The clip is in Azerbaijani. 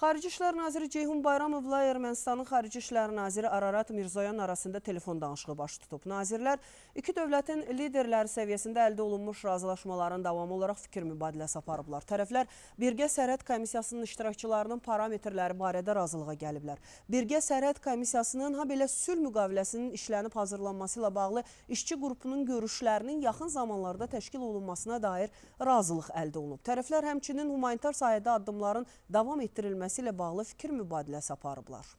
Xarici İşlər Naziri Ceyhun Bayramovla Ermənistanın Xarici İşlər Naziri Ararat Mirzoyan arasında telefon danışığı baş tutub. Nazirlər iki dövlətin liderləri səviyyəsində əldə olunmuş razılaşmaların davamı olaraq fikir mübadiləsi aparıblar. Tərəflər Birgə Sərhət Komissiyasının iştirakçılarının parametrləri barədə razılığa gəliblər. Birgə Sərhət Komissiyasının ha hə belə sülh müqaviləsinin işlənib hazırlanması ilə bağlı işçi qrupunun görüşlərinin yaxın zamanlarda təşkil olunmasına dair razılıq əldə olunub. Tərəflər həmçinin humanitar sahədə addımların davam etdirilməsi edilməsi ilə bağlı fikir mübadiləsi aparıblar.